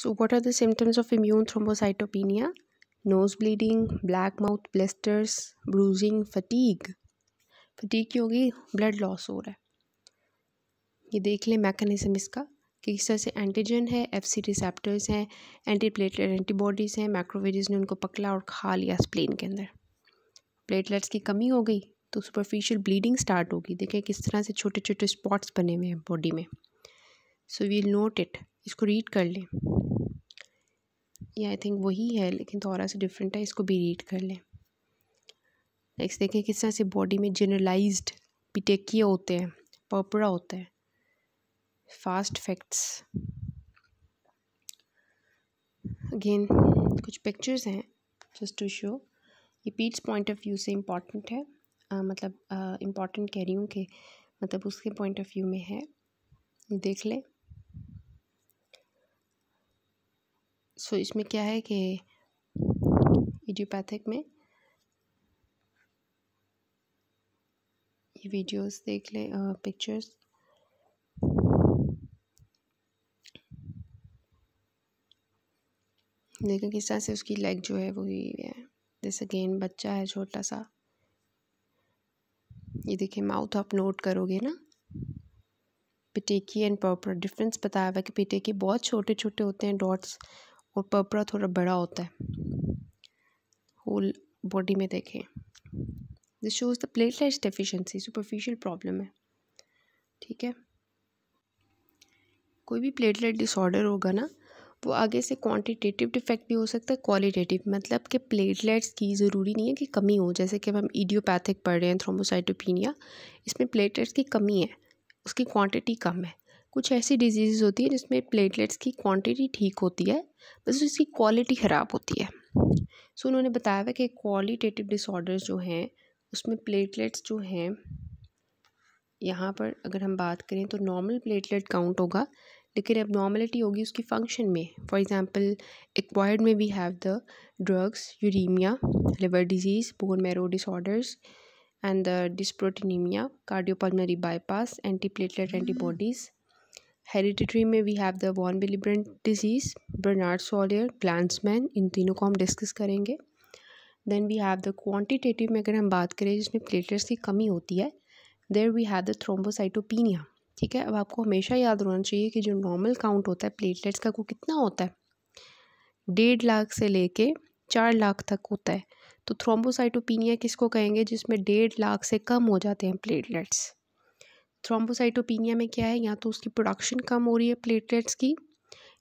So, what are the symptoms of immune thrombocytopenia? Nose bleeding, black mouth blisters, bruising, fatigue. fatigue kyun hogi blood loss ho raha hai ye dekh le mechanism iska कि किस तरह से antigen है F C receptors हैं anti platelet antibodies हैं macrophages ने उनको पकड़ा और खा लिया स्प्लेन के अंदर प्लेटलेट्स की कमी हो गई तो सुपरफिशियल ब्लीडिंग स्टार्ट होगी देखें किस तरह से छोटे छोटे स्पॉट्स बने हुए हैं बॉडी में सो वील नोट इट इसको रीड कर लें ये आई थिंक वही है लेकिन थोड़ा सा डिफरेंट है इसको भी रीड कर लें नेक्स्ट देखें किस तरह से बॉडी में जनरलाइज्ड पिटेकिए होते हैं पर्पड़ा होता है फास्ट फैक्ट्स अगेन कुछ पिक्चर्स हैं जस्ट टू शो ये पीट्स पॉइंट ऑफ व्यू से इम्पॉर्टेंट है आ, मतलब इम्पॉर्टेंट कह रही हूँ कि मतलब उसके पॉइंट ऑफ व्यू में है देख लें सो so, इसमें क्या है कि इडियोपैथिक में ये वीडियोस देख ले पिक्चर्स देखो किस तरह से उसकी लेग जो है वो है जैसे गेंद बच्चा है छोटा सा ये देखिए माउथ आप नोट करोगे ना पिटेकी एंड प्रॉपर डिफरेंस बताया हुआ है कि पिटेकी बहुत छोटे छोटे होते हैं डॉट्स और पर्परा थोड़ा बड़ा होता है होल बॉडी में देखें this shows the platelets deficiency superficial problem है ठीक है कोई भी प्लेटलेट डिसऑर्डर होगा ना वो आगे से क्वांटिटेटिव डिफेक्ट भी हो सकता है क्वालिटेटिव मतलब कि प्लेटलेट्स की ज़रूरी नहीं है कि कमी हो जैसे कि हम इडियोपैथिक पढ़ रहे हैं थ्रोमोसाइटोपिनिया इसमें प्लेटलेट्स की कमी है उसकी क्वांटिटी कम है कुछ ऐसी डिजीज़ होती है जिसमें प्लेटलेट्स की क्वांटिटी ठीक होती है बस उसकी क्वालिटी ख़राब होती है सो उन्होंने बताया हुआ कि क्वालिटेटिव डिसऑर्डर्स जो हैं उसमें प्लेटलेट्स जो हैं यहाँ पर अगर हम बात करें तो नॉर्मल प्लेटलेट काउंट होगा लेकिन अब नॉर्मलिटी होगी उसकी फंक्शन में फॉर एग्ज़ाम्पल एक्वायर्ड में we have the drugs uremia liver disease bone marrow disorders and the dysproteinemia, bypass anti platelet antibodies hereditary में we have the von Willebrand disease Bernard Soulier Glanzmann इन तीनों को हम discuss करेंगे then we have the quantitative में अगर हम बात करें जिसमें प्लेटलेट्स की कमी होती है there we have the thrombocytopenia ठीक है अब आपको हमेशा याद रखना चाहिए कि जो नॉर्मल काउंट होता है प्लेटलेट्स का वो कितना होता है डेढ़ लाख से लेके चार लाख तक होता है तो थ्रोम्बोसाइटोपिनिया किसको कहेंगे जिसमें डेढ़ लाख से कम हो जाते हैं प्लेटलेट्स थ्रोम्बोसाइटोपिनिया में क्या है या तो उसकी प्रोडक्शन कम हो रही है प्लेटलेट्स की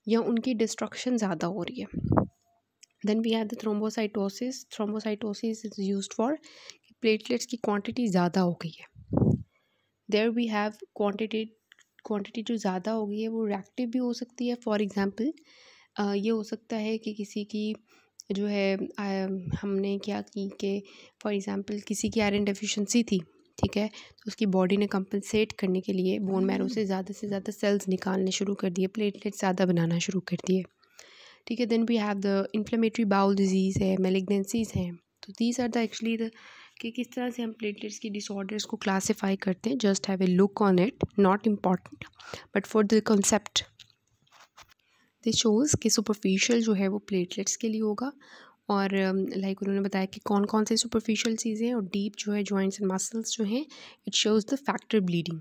या उनकी डिस्ट्रक्शन ज़्यादा हो रही है then we have the thrombocytosis thrombocytosis is use for platelets की क्वांटिटी ज़्यादा हो गई है there we have quantity quantity जो ज़्यादा हो गई है वो रिएक्टिव भी हो सकती है फॉर एग्ज़ाम्पल ये हो सकता है कि किसी की जो है आ, हमने क्या की कि फॉर एग्ज़ाम्पल किसी की आयरन डेफिशिएंसी थी ठीक है तो उसकी बॉडी ने कंपनसेट करने के लिए बोन मैरो से hmm. ज़्यादा से ज़्यादा सेल्स निकालने शुरू कर दिए प्लेटलेट ज़्यादा बनाना शुरू कर दिए ठीक है then we have the inflammatory bowel disease है मेलिग्नेंसीज हैं तो these are the actually the कि किस तरह से हम प्लेटलेट्स की डिसऑर्डर्स को क्लासीफाई करते हैं just have a look on it not important but for the concept this shows कि सुपरफिशियल जो है वो प्लेटलेट्स के लिए होगा और लाइक उन्होंने बताया कि कौन कौन से सुपरफिशियल चीज़ें और डीप जो है जॉइंट्स एंड मसल्स जो हैं it shows the factor bleeding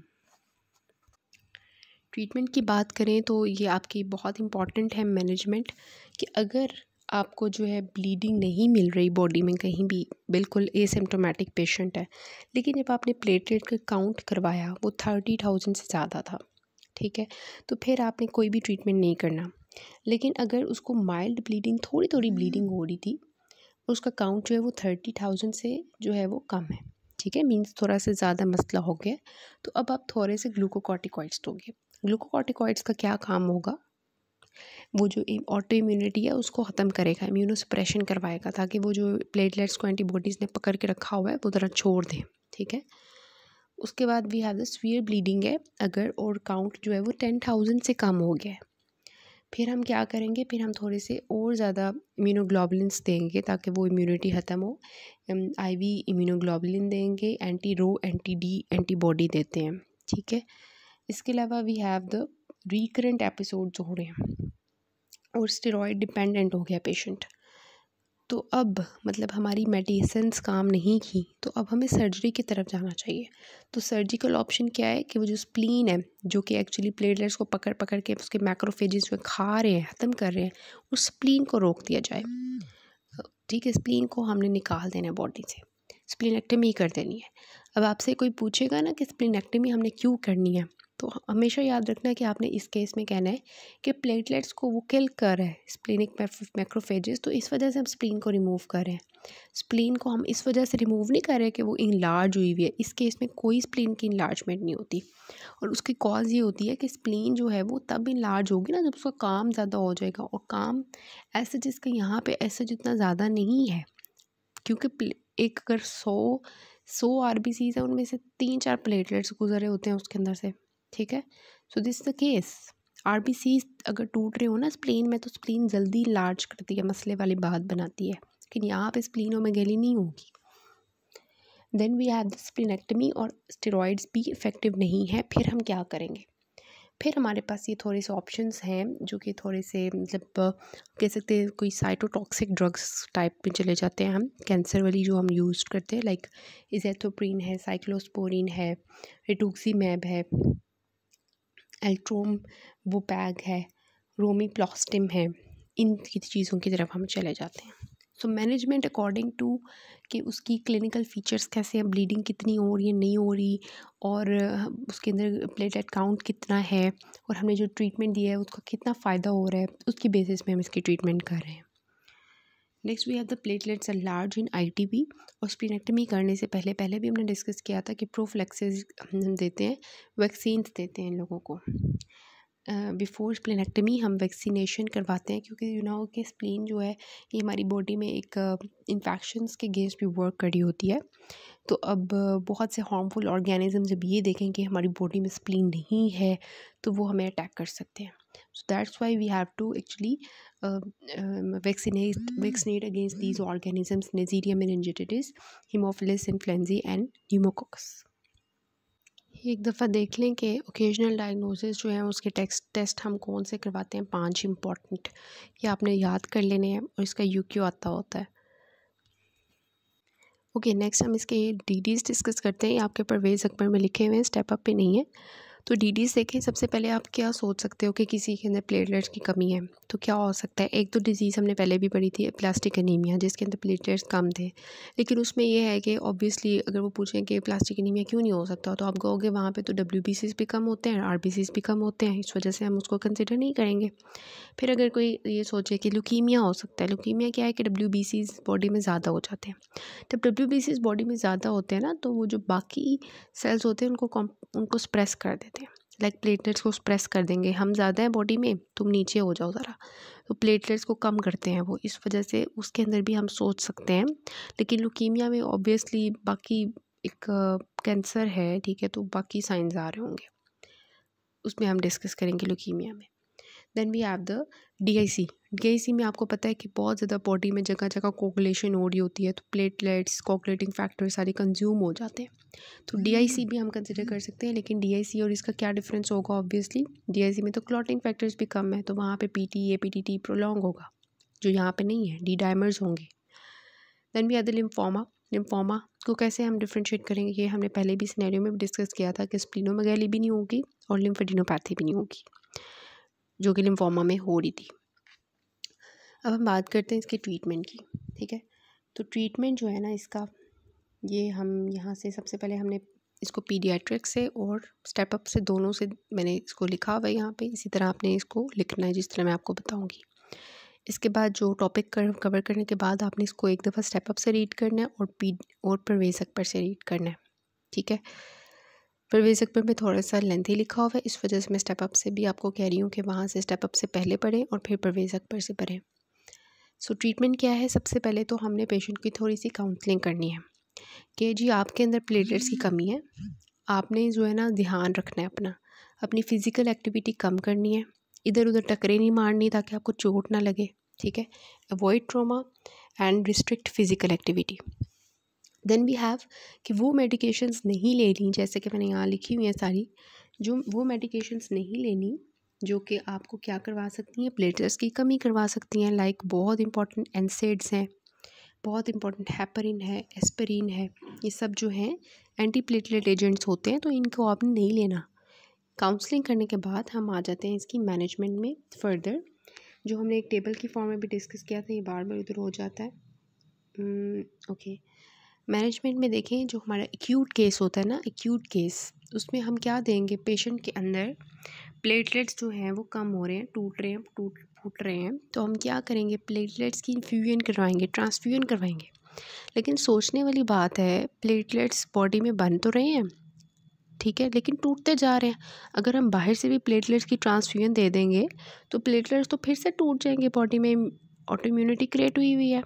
treatment की बात करें तो ये आपकी बहुत इंपॉर्टेंट है मैनेजमेंट कि अगर आपको जो है ब्लीडिंग नहीं मिल रही बॉडी में कहीं भी बिल्कुल एसिम्टोमेटिक पेशेंट है लेकिन जब आपने प्लेटलेट का काउंट करवाया वो थर्टी थाउजेंड से ज़्यादा था ठीक है तो फिर आपने कोई भी ट्रीटमेंट नहीं करना लेकिन अगर उसको माइल्ड ब्लीडिंग थोड़ी थोड़ी ब्लीडिंग हो रही थी उसका काउंट जो है वो थर्टी थाउजेंड से जो है वो कम है ठीक है मीन्स थोड़ा से ज़्यादा मसला हो गया तो अब आप थोड़े से ग्लूकोकॉटिकॉइड्स दोगे ग्लूकोकॉटिकॉइड्स का क्या काम होगा वो जो ऑटो इम्यूनिटी है उसको ख़त्म करेगा इम्यूनो सप्रेशन करवाएगा ताकि वो जो प्लेटलेट्स को एंटीबॉडीज़ ने पकड़ के रखा हुआ है वो ज़रा छोड़ दें ठीक है उसके बाद we have the severe bleeding है अगर और काउंट जो है वो टेन थाउजेंड से कम हो गया है फिर हम क्या करेंगे फिर हम थोड़े से और ज़्यादा इम्यूनोग्लोबुलिन्स देंगे ताकि वो इम्यूनिटी ख़त्म हो आई वी इम्यूनोग्लोबुलिन देंगे एंटी रो एंटी डी एंटीबॉडी देते हैं ठीक है इसके अलावा we have the recurrent episodes हो रहे हैं और स्टेरॉयड डिपेंडेंट हो गया पेशेंट तो अब मतलब हमारी मेडिसन्स काम नहीं की तो अब हमें सर्जरी की तरफ जाना चाहिए तो सर्जिकल ऑप्शन क्या है कि वो जो स्प्लीन है जो कि एक्चुअली प्लेटलेट्स को पकड़ पकड़ के उसके मैक्रोफेजेस में खा रहे हैं ख़त्म कर रहे हैं उस स्प्लीन को रोक दिया जाए ठीक है स्प्लीन को हमने निकाल देना है बॉडी से स्प्लिनेक्टमी कर देनी है अब आपसे कोई पूछेगा ना कि स्प्लिनेक्टमी हमने क्यों करनी है तो हमेशा याद रखना कि आपने इस केस में कहना है कि प्लेटलेट्स को वो किल कर रहा है स्प्लिनिक मैक्रोफेजेस तो इस वजह से हम स्प्लीन को रिमूव कर रहे हैं स्प्लीन को हम इस वजह से रिमूव नहीं कर रहे कि वो इनलार्ज हुई हुई है इस केस में कोई स्प्लीन की इनलार्जमेंट नहीं होती और उसकी कॉज ये होती है कि स्प्लीन जो है वो तब इनलार्ज होगी ना जब उसका काम ज़्यादा हो जाएगा और काम ऐसे जिसका यहाँ पर ऐसे जितना ज़्यादा नहीं है क्योंकि एक अगर सौ सौ आर बी सीज़ है उनमें से तीन चार प्लेटलेट्स गुजरे होते हैं उसके अंदर से ठीक है so this the case R B C अगर टूट रहे हो ना स्प्लेन में तो स्प्लेन जल्दी लार्ज करती है मसले वाली बात बनाती है लेकिन यहाँ पर स्प्लिनों में गली नहीं होगी then we have the splenectomy और स्टेरॉइड्स भी इफ़ेक्टिव नहीं है फिर हम क्या करेंगे फिर हमारे पास ये थोड़े से ऑप्शंस हैं जो कि थोड़े से मतलब कह सकते हैं कोई साइटोटॉक्सिक ड्रग्स टाइप में चले जाते हैं हम कैंसर वाली जो हम यूज़ करते हैं लाइक इजेथोप्रीन है साइक्लोस्पोरिन है रिटूक्सी मैब है एल्ट्रोम बुपैग है रोमी प्लास्टिम है इन चीज़ों की तरफ हम चले जाते हैं सो मैनेजमेंट अकॉर्डिंग टू कि उसकी क्लिनिकल फ़ीचर्स कैसे हैं ब्लीडिंग कितनी हो रही है नहीं हो रही और उसके अंदर प्लेटलेट काउंट कितना है और हमने जो ट्रीटमेंट दिया है उसका कितना फ़ायदा हो रहा है उसकी बेसिस पर हम इसकी ट्रीटमेंट कर रहे हैं next we have the platelets are large in ITB और स्पिनेक्टमी करने से पहले पहले भी हमने डिस्कस किया था कि प्रोफ्लेक्सेज हम देते हैं वैक्सीन देते हैं लोगों को बिफोर स्प्लिनेक्टमी हम वैक्सीनेशन करवाते हैं क्योंकि यू नो कि स्प्लिन जो है ये हमारी बॉडी में एक इन्फेक्शंस uh, के अगेंस्ट भी वर्क करी होती है तो अब बहुत से हार्मफुल ऑर्गेनिज्म जब ये देखें कि हमारी बॉडी में स्प्लिन नहीं है तो वो हमें अटैक कर सकते हैं so that's why we have to actually uh, um, vaccinate vaccinate against these organisms Neisseria meningitis Haemophilus influenzae and pneumococcus एक दफ़ा देख लें कि ओकेजनल डायग्नोसिस जो है उसके टेस्ट टेस्ट हम कौन से करवाते हैं पांच इम्पॉर्टेंट ये आपने याद कर लेने हैं और इसका यू क्यू आता होता है ओके okay, नेक्स्ट हम इसके डी डिस्कस करते हैं आपके परवेज अकबर में लिखे हुए हैं स्टेप अप पे नहीं है तो डी देखें सबसे पहले आप क्या सोच सकते हो कि किसी के अंदर प्लेटलेट्स की कमी है तो क्या हो सकता है एक तो डिजीज़ हमने पहले भी पढ़ी थी प्लास्टिक एनीमिया जिसके अंदर प्लेटलेट्स कम थे लेकिन उसमें यह है कि ऑब्वियसली अगर वो पूछें कि प्लास्टिक एनीमिया क्यों नहीं हो सकता तो आप कहोगे वहाँ पर तो डब्ल्यू भी कम होते हैं आर भी कम होते हैं इस वजह से हम उसको कंसिडर नहीं करेंगे फिर अगर कोई ये सोचे कि लुकीमिया हो सकता है लुकीमिया क्या है कि डब्ल्यू बॉडी में ज़्यादा हो जाते हैं जब डब्ल्यू बॉडी में ज़्यादा होते हैं ना तो वो जो बाकी सेल्स होते हैं उनको उनको स्प्रेस कर देते हैं लाइक like प्लेटलेट्स को प्रेस कर देंगे हम ज़्यादा हैं बॉडी में तुम नीचे हो जाओ ज़रा तो प्लेटलेट्स को कम करते हैं वो इस वजह से उसके अंदर भी हम सोच सकते हैं लेकिन लुकीमिया में ऑब्वियसली बाकी एक कैंसर है ठीक है तो बाकी साइंस आ रहे होंगे उसमें हम डिस्कस करेंगे लुकीमिया में then we have the DIC DIC में आपको पता है कि बहुत ज़्यादा बॉडी में जगह जगह कोकुलेशन हो रही होती है तो प्लेटलेट्स कोकुलेटिंग फैक्टर सारे कंज्यूम हो जाते हैं तो डीआईसी हम्म। भी हम कंसिडर कर सकते हैं लेकिन डीआईसी और इसका क्या डिफरेंस होगा ऑब्वियसली डीआईसी में तो क्लॉटिंग फैक्टर्स भी कम है तो वहाँ पी टी टी प्रोलॉन्ग होगा जो यहाँ पर नहीं है डी डायमर्स होंगे then we are the lymphoma lymphoma को कैसे हम डिफ्रेंशिएट करेंगे ये हमने पहले भी सिनेरियो में भी डिस्कस किया था कि स्प्लिनोमेगैली भी नहीं होगी और लिम्फेडिनोपैथी भी नहीं होगी जो कि लिम्फोमा में हो रही थी अब हम बात करते हैं इसके ट्रीटमेंट की ठीक है तो ट्रीटमेंट जो है ना इसका ये हम यहाँ से सबसे पहले हमने इसको पीडियाट्रिक से और स्टेप अप से दोनों से मैंने इसको लिखा हुआ है यहाँ पे इसी तरह आपने इसको लिखना है जिस तरह मैं आपको बताऊँगी इसके बाद जो टॉपिक कर, कवर करने के बाद आपने इसको एक दफ़ा स्टेप अप से रीड करना है और पी और प्रवेशक पर से रीड करना है ठीक है प्रवेश अकबर में थोड़ा सा लेंथी लिखा हुआ है इस वजह से मैं स्टेप अप से भी आपको कह रही हूँ कि वहाँ से स्टेप अप से पहले पढ़ें और फिर प्रवेश अकबर से पढ़ें सो so, ट्रीटमेंट क्या है सबसे पहले तो हमने पेशेंट की थोड़ी सी काउंसलिंग करनी है कि जी आपके अंदर प्लेटलेट्स की कमी है आपने जो है ना ध्यान रखना है अपना अपनी फ़िज़िकल एक्टिविटी कम करनी है इधर उधर टकरे नहीं मारनी ताकि आपको चोट ना लगे ठीक है avoid trauma and restrict physical activity then we have कि वो मेडिकेशंस नहीं लेनी जैसे कि मैंने यहाँ लिखी हुई है सारी जो वो मेडिकेशंस नहीं लेनी जो कि आपको क्या करवा सकती हैं प्लेटर्स की कमी करवा सकती हैं लाइक बहुत इंपॉर्टेंट एनसेड्स हैं बहुत इंपॉर्टेंट हैपरिन है एस्परिन है ये सब जो हैं एंटी प्लेटलेट एजेंट्स होते हैं तो इनको आपने नहीं लेना काउंसलिंग करने के बाद हम आ जाते हैं इसकी मैनेजमेंट में फर्दर जो हमने एक टेबल की फॉर्म में भी डिस्कस किया था ये बार बार उधर हो जाता है ओके hmm, okay. मैनेजमेंट में देखें जो हमारा एक्यूट केस होता है ना एक्यूट केस उसमें हम क्या देंगे पेशेंट के अंदर प्लेटलेट्स जो हैं वो कम हो रहे हैं टूट रहे हैं टूट फूट रहे हैं तो हम क्या करेंगे प्लेटलेट्स की इन्फ्यूजन करवाएंगे ट्रांसफ्यूजन करवाएंगे लेकिन सोचने वाली बात है प्लेटलेट्स बॉडी में बन तो रहे हैं ठीक है लेकिन टूटते जा रहे हैं अगर हम बाहर से भी प्लेटलेट्स की ट्रांसफ्यूजन दे देंगे तो प्लेटलेट्स तो फिर से टूट जाएंगे बॉडी में ऑटो इम्यूनिटी क्रिएट हुई हुई है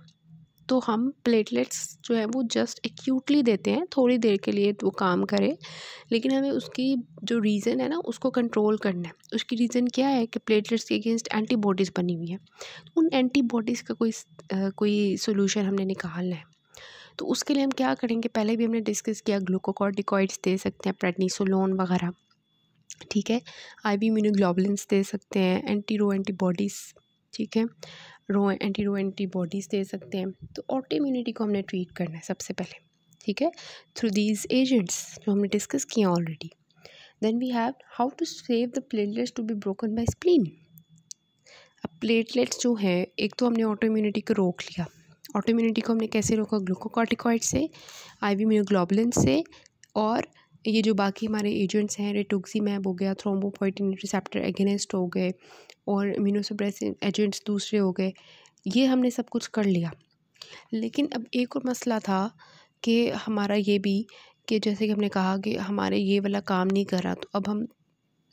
तो हम प्लेटलेट्स जो है वो जस्ट एक्यूटली देते हैं थोड़ी देर के लिए वो काम करे लेकिन हमें उसकी जो रीज़न है ना उसको कंट्रोल करना है उसकी रीज़न क्या है कि प्लेटलेट्स के अगेंस्ट एंटीबॉडीज़ बनी हुई है तो उन एंटीबॉडीज़ का कोई आ, कोई सोल्यूशन हमने निकालना है तो उसके लिए हम क्या करेंगे पहले भी हमने डिस्कस किया ग्लूकोकॉर्टिकॉइड्स दे सकते हैं प्रेडनीसोलोन वगैरह ठीक है आई बी दे सकते हैं एंटीरो एंटीबॉडीज़ ठीक है रो एंटी रो एंटीबॉडीज़ दे सकते हैं तो ऑटो इम्यूनिटी को हमने ट्रीट करना है सबसे पहले ठीक है थ्रू दीज एजेंट्स जो हमने डिस्कस किया already then we have how to save the platelets to be broken by spleen अब प्लेटलेट्स जो हैं एक तो हमने ऑटो इम्यूनिटी को रोक लिया ऑटो इम्यूनिटी को हमने कैसे रोका ग्लूकोकॉटिकॉइड से आईवी म्यूग्लोबुलिन से और ये जो बाकी हमारे एजेंट्स हैं रेटोक्सी हो गया थ्रोम्बोपोइटिन रिसेप्टर एगेनिस्ट हो गए और इम्यूनो एजेंट्स दूसरे हो गए ये हमने सब कुछ कर लिया लेकिन अब एक और मसला था कि हमारा ये भी कि जैसे कि हमने कहा कि हमारे ये वाला काम नहीं कर रहा तो अब हम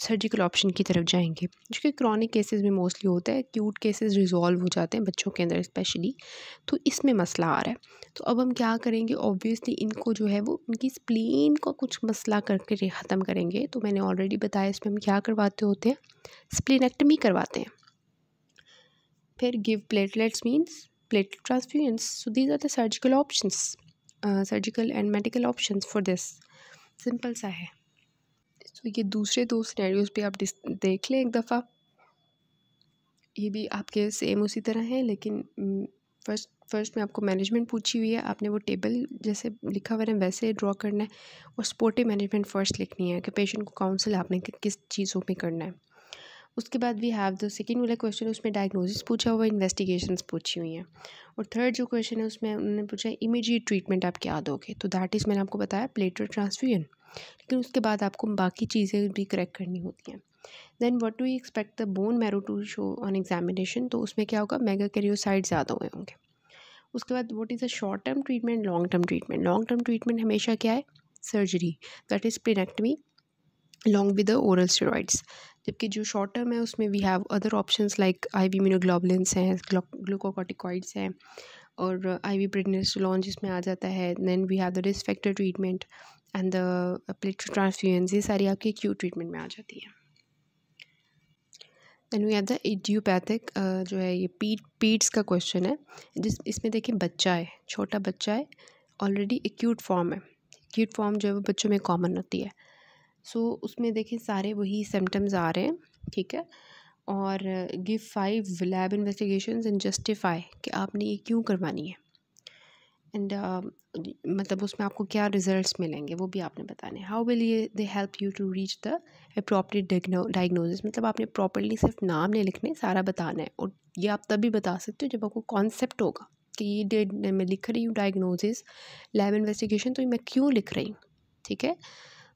सर्जिकल ऑप्शन की तरफ जाएंगे जो कि क्रॉनिक केसेस में मोस्टली होता है क्यूट केसेस रिजॉल्व हो जाते हैं बच्चों के अंदर स्पेशली तो इसमें मसला आ रहा है तो अब हम क्या करेंगे ऑब्वियसली इनको जो है वो इनकी स्प्लीन का कुछ मसला करके ख़त्म करेंगे तो मैंने ऑलरेडी बताया इसमें हम क्या करवाते होते हैं स्प्लिनेक्टमी करवाते हैं फिर give platelets means plate transfusions. So these are surgical option surgical and medical option for this simple सा है सो तो ये दूसरे दो सिनेरियोज भी आप देख लें एक दफ़ा ये भी आपके सेम उसी तरह हैं लेकिन फर्स्ट फर्स्ट में आपको मैनेजमेंट पूछी हुई है आपने वो टेबल जैसे लिखा हुआ है वैसे ड्रॉ करना है और सपोर्टिव मैनेजमेंट फर्स्ट लिखनी है कि पेशेंट को काउंसिल आपने कि किस चीज़ों में करना है उसके बाद वी हैव द सेकेंड वाला क्वेश्चन उसमें डायग्नोसिस पूछा हुआ इन्वेस्टिगेशन पूछी हुई हैं और थर्ड जो क्वेश्चन है उसमें उन्होंने पूछा इमीजिएट ट्रीटमेंट आप क्या दोगे तो दैट इज़ मैंने आपको बताया प्लेटर ट्रांसफ्यूजन लेकिन उसके बाद आपको बाकी चीज़ें भी क्रैक करनी होती हैं then what do you expect the bone marrow to show on examination तो उसमें क्या होगा मेगा कैरियोसाइड ज़्यादा हुए होंगे उसके बाद what is a short term treatment long term treatment long term treatment हमेशा क्या है surgery that is splenectomy long with the oral steroids जबकि जो शॉर्ट टर्म है उसमें we have other option like I V immunoglobulins हैं glucocorticoids हैं और आई वी प्रेडनेसोलॉन जिसमें आ जाता है then we have the risk treatment and the plate ये सारी आपकी एक्यूट ट्रीटमेंट में आ जाती है देन वी आता द एडियोपैथिक जो है ये पीट पीड्स का क्वेश्चन है जिस इसमें देखिए बच्चा है छोटा बच्चा है ऑलरेडी एक्यूट फॉर्म है एक्यूट फॉर्म जो है वो बच्चों में कॉमन होती है सो so, उसमें देखें सारे वही सिम्टम्स आ रहे हैं ठीक है और give five lab investigation and justify कि आपने ये क्यों करवानी है एंड मतलब उसमें आपको क्या रिजल्ट्स मिलेंगे वो भी आपने बताने हाउ विल ये they help you to reach the appropriate diagnosis मतलब आपने प्रॉपरली सिर्फ नाम नहीं लिखने सारा बताना है और ये आप तभी बता सकते हो जब आपको कॉन्सेप्ट होगा कि ये मैं लिख रही हूँ डायग्नोसिस लैब इन्वेस्टिगेशन तो मैं क्यों लिख रही हूँ ठीक है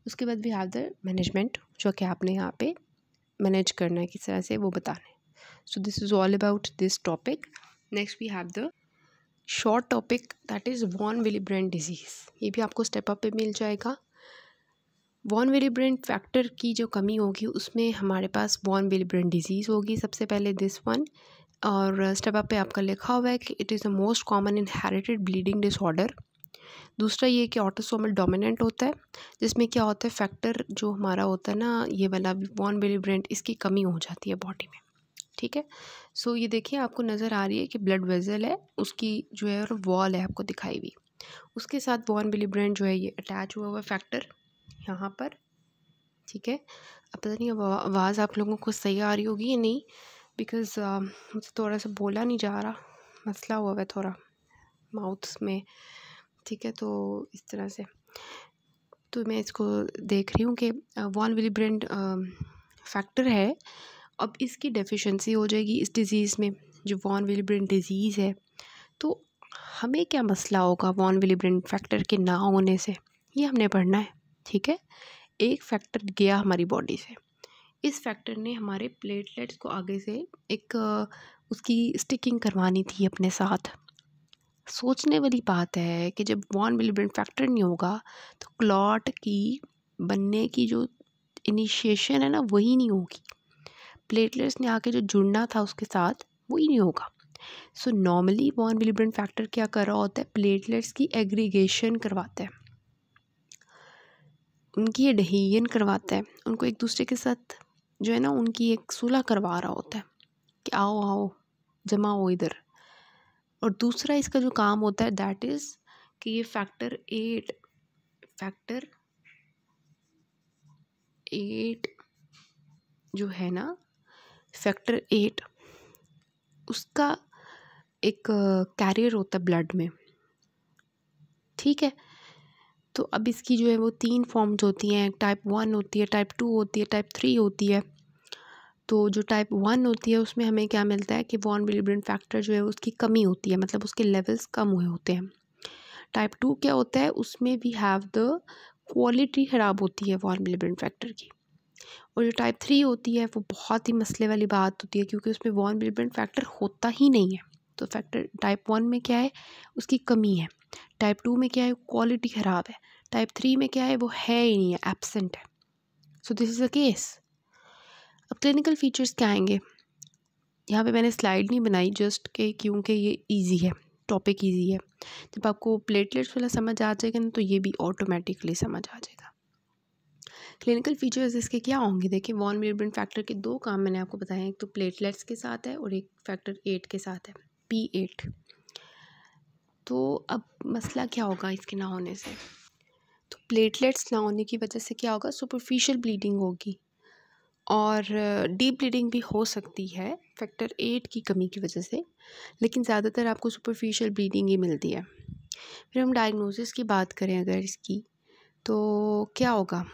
उसके बाद भी हैव द मैनेजमेंट जो कि आपने यहाँ पे मैनेज करना है किस तरह से वो बताना है so this is all about this topic next we have the short topic that is von Willebrand disease ये भी आपको स्टेप अप पे मिल जाएगा वॉन विलीब्रेंड फैक्टर की जो कमी होगी उसमें हमारे पास वॉन विलीब्रेंड डिजीज़ होगी सबसे पहले दिस वन और स्टेप uh, अप पे आपका लिखा हुआ है कि it is the most common inherited bleeding disorder दूसरा ये कि ऑटोसोमल डोमिनेंट होता है जिसमें क्या होता है फैक्टर जो हमारा होता है ना ये वाला वॉन विलीब्रेंड इसकी कमी हो जाती है बॉडी में ठीक है सो ये देखिए आपको नज़र आ रही है कि ब्लड वेज़ल है उसकी जो है और वॉल है आपको दिखाई हुई उसके साथ वॉन बिलीब्रेंड जो है ये अटैच हुआ हुआ फैक्टर यहाँ पर ठीक है अब पता नहीं अब आवाज़ आप लोगों को सही आ रही होगी या नहीं बिकॉज़ uh, मुझे थोड़ा सा बोला नहीं जा रहा मसला हुआ है थोड़ा माउथ में ठीक है तो इस तरह से तो मैं इसको देख रही हूँ कि वॉन विलीब्रेंड फैक्टर है अब इसकी डेफिशिएंसी हो जाएगी इस डिज़ीज़ में जो वॉन विलिब्रेंट डिज़ीज़ है तो हमें क्या मसला होगा वॉन विलिब्रेंट फैक्टर के ना होने से ये हमने पढ़ना है ठीक है एक फैक्टर गया हमारी बॉडी से इस फैक्टर ने हमारे प्लेटलेट्स को आगे से एक उसकी स्टिकिंग करवानी थी अपने साथ सोचने वाली बात है कि जब वॉन विलिब्रेंट फैक्टर नहीं होगा तो क्लॉट की बनने की जो इनिशिएशन है ना वही नहीं होगी प्लेटलेट्स ने आके जो जुड़ना था उसके साथ वो ही नहीं होगा सो नॉर्मली बॉर्न विलिब्रन फैक्टर क्या कर रहा होता है प्लेटलेट्स की एग्रीगेशन करवाता है उनकी एडहीजन करवाता है उनको एक दूसरे के साथ जो है ना उनकी एक सुलह करवा रहा होता है कि आओ आओ जमा हो इधर और दूसरा इसका जो काम होता है दैट इज़ कि ये फैक्टर एट फैक्टर एट जो है ना फैक्टर एट उसका एक कैरियर होता है ब्लड में ठीक है तो अब इसकी जो है वो तीन फॉर्म्स होती हैं टाइप वन होती है टाइप टू होती है टाइप थ्री होती है तो जो टाइप वन होती है उसमें हमें क्या मिलता है कि वॉन विलिब्रेंट फैक्टर जो है उसकी कमी होती है मतलब उसके लेवल्स कम हुए होते हैं टाइप टू क्या होता है उसमें वी हैव द क्वालिटी ख़राब होती है वॉन विलिब्रेंट फैक्टर की और जो टाइप थ्री होती है वो बहुत ही मसले वाली बात होती है क्योंकि उसमें वॉन बिलिब्रेंट फैक्टर होता ही नहीं है तो फैक्टर टाइप वन में क्या है उसकी कमी है टाइप टू में क्या है क्वालिटी ख़राब है टाइप थ्री में क्या है वो है ही नहीं है एबसेंट है so this is a case अब क्लिनिकल फीचर्स क्या आएंगे यहाँ पे मैंने स्लाइड नहीं बनाई जस्ट के क्योंकि ये इजी है टॉपिक इजी है जब आपको प्लेटलेट्स वाला समझ आ जाएगा ना तो ये भी ऑटोमेटिकली समझ आ जाएगा क्लिनिकल फीचर्स इसके क्या होंगे देखिए वॉन मिरब्रेन फैक्टर के दो काम मैंने आपको बताए हैं एक तो प्लेटलेट्स के साथ है और एक फैक्टर एट के साथ है पी एट तो अब मसला क्या होगा इसके ना होने से तो प्लेटलेट्स ना होने की वजह से क्या होगा सुपरफिशियल ब्लीडिंग होगी और डीप ब्लीडिंग भी हो सकती है फैक्टर एट की कमी की वजह से लेकिन ज़्यादातर आपको सुपरफिशियल ब्लीडिंग ही मिलती है फिर हम डायग्नोसिस की बात करें अगर इसकी तो क्या होगा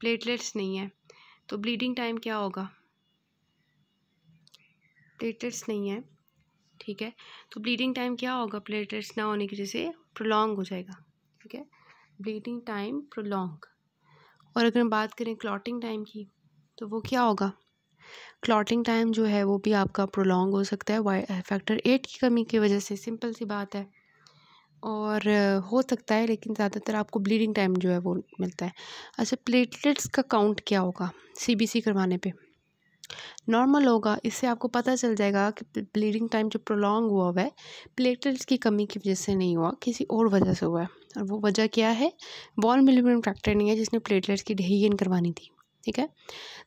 प्लेटलेट्स नहीं है तो ब्लीडिंग टाइम क्या होगा प्लेटलेट्स नहीं है ठीक है तो ब्लीडिंग टाइम क्या होगा प्लेटलेट्स ना होने की वजह से प्रोलॉन्ग हो जाएगा ठीक है ब्लीडिंग टाइम प्रोलॉन्ग और अगर हम बात करें क्लॉटिंग टाइम की तो वो क्या होगा क्लॉटिंग टाइम जो है वो भी आपका प्रोलॉन्ग हो सकता है वाई फैक्टर एट की कमी की वजह से सिंपल सी बात है और हो सकता है लेकिन ज़्यादातर आपको ब्लीडिंग टाइम जो है वो मिलता है अच्छा प्लेटलेट्स का काउंट क्या होगा सीबीसी करवाने पे नॉर्मल होगा इससे आपको पता चल जाएगा कि ब्लीडिंग टाइम जो प्रोलॉन्ग हुआ हुआ है प्लेटलेट्स की कमी की वजह से नहीं हुआ किसी और वजह से हुआ है और वो वजह क्या है बॉल मिलिमेंट फैक्टर नहीं है जिसने प्लेटलेट्स की डहीन करवानी थी ठीक है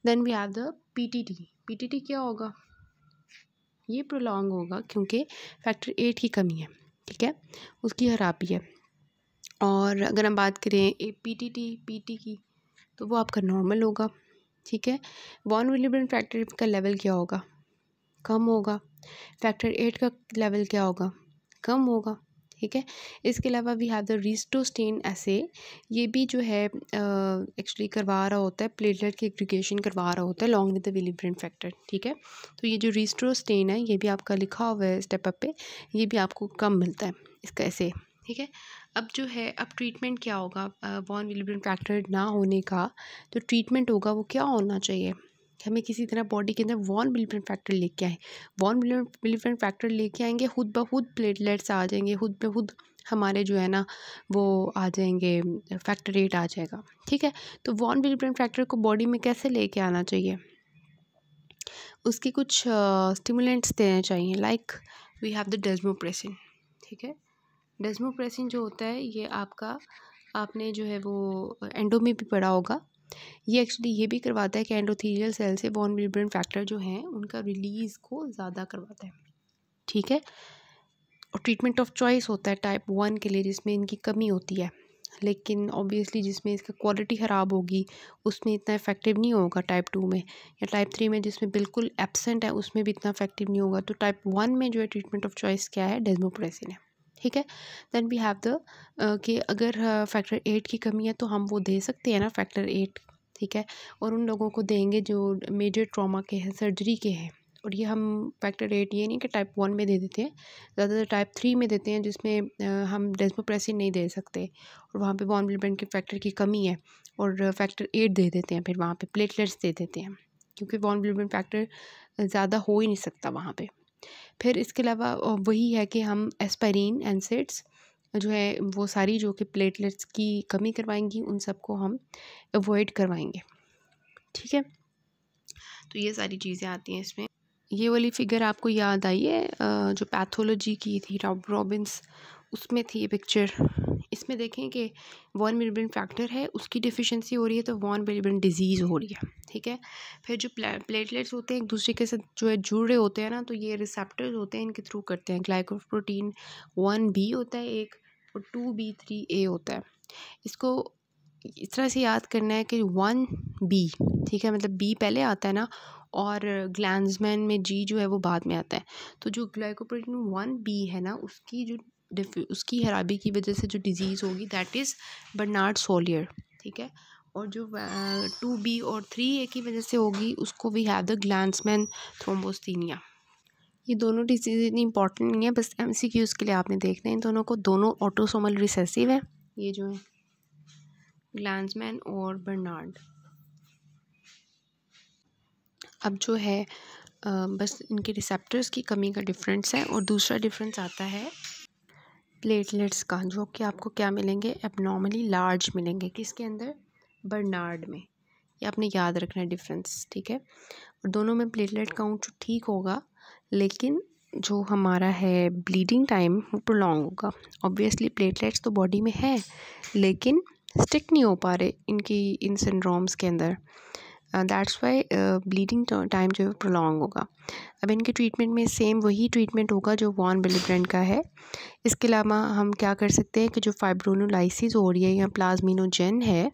then we have the T T क्या होगा ये प्रोलॉन्ग होगा क्योंकि फैक्टर एट की कमी है ठीक है उसकी खराबी है और अगर हम बात करें A P T T P T की तो वो आपका नॉर्मल होगा ठीक है वॉन विलिबन फैक्टर का लेवल क्या होगा कम होगा फैक्टर एट का लेवल क्या होगा कम होगा ठीक है इसके अलावा वी हैव द रिस्टोस्टेन ऐसे ये भी जो है एक्चुअली करवा रहा होता है प्लेटलेट की एग्रीगेशन करवा रहा होता है long with the Willebrand factor ठीक है तो ये जो रिस्टोस्टेन है ये भी आपका लिखा हुआ है स्टेपअप पे ये भी आपको कम मिलता है इसका ऐसे ठीक है अब जो है अब ट्रीटमेंट क्या होगा वॉन विलीब्रेन फैक्टर ना होने का जो तो ट्रीटमेंट होगा वो क्या होना चाहिए कि हमें किसी तरह बॉडी के अंदर वॉन बिलिफेंट फैक्टर लेके आए वॉन बिलिफेंट फैक्टर लेके आएंगे खुद ब खुद प्लेटलेट्स आ जाएंगे खुद ब खुद हमारे जो है ना वो आ जाएंगे फैक्टर एट आ जाएगा ठीक है तो वॉन बिलिफेंट फैक्टर को बॉडी में कैसे लेके आना चाहिए उसके कुछ स्टिमुलेंट्स देने चाहिए like we have the desmopressin ठीक है डेजमोप्रेसिन जो होता है ये आपका आपने जो है वो एंडो में भी पढ़ा होगा ये एक्चुअली ये भी करवाता है कि एंडोथीरियल सेल से बॉन विब्रेंट फैक्टर जो हैं उनका रिलीज़ को ज़्यादा करवाता है ठीक है और ट्रीटमेंट ऑफ चॉइस होता है टाइप वन के लिए जिसमें इनकी कमी होती है लेकिन ऑब्वियसली जिसमें इसका क्वालिटी ख़राब होगी उसमें इतना इफेक्टिव नहीं होगा टाइप टू में या टाइप थ्री में जिसमें बिल्कुल एबसेंट है उसमें भी इतना इफेक्टिव नहीं होगा तो टाइप वन में जो है ट्रीटमेंट ऑफ चॉइस क्या है डेजमोप्रेसिन है ठीक है देन वी हैव द कि अगर फैक्टर एट की कमी है तो हम वो दे सकते हैं ना फैक्टर एट ठीक है और उन लोगों को देंगे जो मेजर ट्रॉमा के हैं सर्जरी के हैं और ये हम फैक्टर एट ये नहीं कि टाइप वन में दे देते हैं ज़्यादातर टाइप थ्री में देते हैं जिसमें हम डेस्मोप्रेसिन नहीं दे सकते और वहाँ पे बॉन ब्लड के फैक्टर की कमी है और फैक्टर एट दे देते हैं फिर वहाँ पे प्लेटलेट्स दे देते हैं क्योंकि बॉन ब्लड फैक्टर ज़्यादा हो ही नहीं सकता वहाँ पर फिर इसके अलावा वही है कि हम एस्पायरीन एनसेट्स जो है वो सारी जो कि प्लेटलेट्स की कमी करवाएंगी उन सबको हम अवॉइड करवाएंगे ठीक है तो ये सारी चीज़ें आती हैं इसमें ये वाली फिगर आपको याद आई है जो पैथोलॉजी की थी रॉब रॉबिन्स उसमें थी ये पिक्चर इसमें देखें कि वॉन बिलिब्रन फैक्टर है उसकी डिफिशेंसी हो रही है तो वॉन बिलिब्रन डिजीज़ हो रही है ठीक है फिर जो प्लेटलेट्स होते हैं एक दूसरे के साथ जो है जुड़ रहे होते हैं ना तो ये रिसेप्टर्स होते हैं इनके थ्रू करते हैं ग्लाइकोप्रोटीन वन बी होता है एक और टू बी थ्री ए होता है इसको इस तरह से याद करना है कि वन बी ठीक है मतलब बी पहले आता है ना और ग्लैंडमैन में जी जो है वो बाद में आता है तो जो ग्लाइकोप्रोटीन वन बी है ना उसकी जो उसकी खराबी की वजह से जो डिज़ीज़ होगी दैट इज़ बर्नार्ड सोलियर ठीक है और जो टू बी और थ्री ए की वजह से होगी उसको we have the Glanzmann thrombasthenia ये दोनों डिजीज इतनी इंपॉर्टेंट नहीं है बस एम सी क्यूज़ के लिए आपने देखना है इन दोनों को दोनों ऑटोसोमल रिसेसिव है ये जो है ग्लैंसमैन और बर्नार्ड अब जो है बस इनके रिसेप्टर्स की कमी का डिफरेंस है और दूसरा डिफरेंस आता है प्लेटलेट्स का जो कि आपको क्या मिलेंगे एबनॉर्मली लार्ज मिलेंगे किसके अंदर बर्नार्ड में ये आपने याद रखना है डिफरेंस ठीक है और दोनों में प्लेटलेट काउंट ठीक होगा लेकिन जो हमारा है ब्लीडिंग टाइम वो प्रोलॉन्ग होगा ऑब्वियसली प्लेटलेट्स तो बॉडी में है लेकिन स्टिक नहीं हो पा रहे इनकी इन सिंड्रोम्स के अंदर दैट्स वाई ब्लीडिंग टाइम जो है प्रोलॉन्ग होगा अब इनके ट्रीटमेंट में सेम वही ट्रीटमेंट होगा जो वॉन बिलीब्रेंड का है इसके अलावा हम क्या कर सकते हैं कि जो फाइब्रोनोलाइसिस हो रही है या प्लाज्मिनोजेन है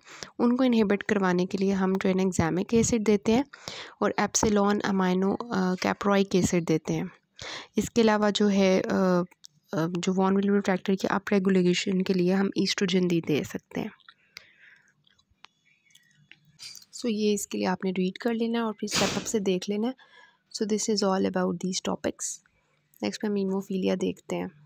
उनको इनहेबिट करवाने के लिए हम ट्रेन एग्जामिक एसिड देते हैं और एप्सिलॉन अमाइनो कैप्रोइक एसिड देते हैं इसके अलावा जो है uh, uh, जो वॉन बिलीब्रेंड फैक्टर की अप रेगुलेशन के लिए हम ईस्ट्रोजन दे सकते हैं सो तो ये इसके लिए आपने रीड कर लेना है और फिर स्टेप अप से देख लेना है so this is all about these topics next में मीमोफीलिया देखते हैं